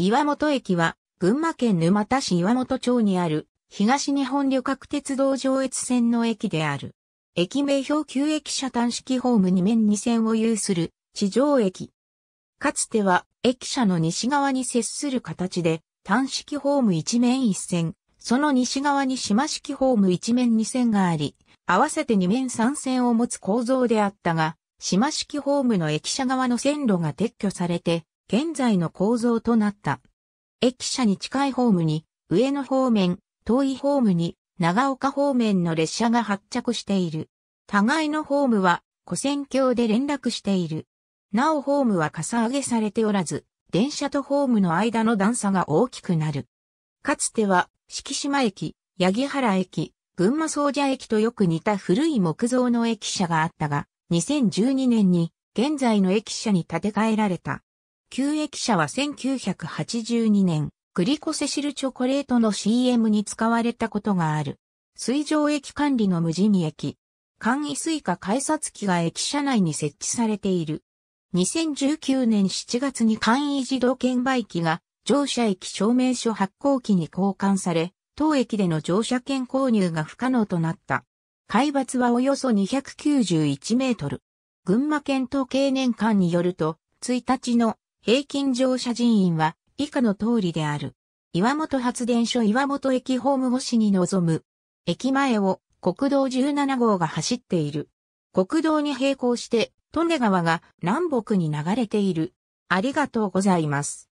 岩本駅は、群馬県沼田市岩本町にある、東日本旅客鉄道上越線の駅である。駅名標旧駅舎短式ホーム2面2線を有する、地上駅。かつては、駅舎の西側に接する形で、短式ホーム1面1線、その西側に島式ホーム1面2線があり、合わせて2面3線を持つ構造であったが、島式ホームの駅舎側の線路が撤去されて、現在の構造となった。駅舎に近いホームに、上野方面、遠いホームに、長岡方面の列車が発着している。互いのホームは、古線橋で連絡している。なおホームはかさ上げされておらず、電車とホームの間の段差が大きくなる。かつては、敷島駅、八木原駅、群馬総社駅とよく似た古い木造の駅舎があったが、2012年に現在の駅舎に建て替えられた。旧駅舎は1982年、グリコセシルチョコレートの CM に使われたことがある。水上駅管理の無人駅。簡易水下改札機が駅舎内に設置されている。2019年7月に簡易自動券売機が乗車駅証明書発行機に交換され、当駅での乗車券購入が不可能となった。海抜はおよそ291メートル。群馬県統計年間によると、1日の平均乗車人員は以下の通りである。岩本発電所岩本駅ホーム越しに臨む。駅前を国道17号が走っている。国道に並行して、利根川が南北に流れている。ありがとうございます。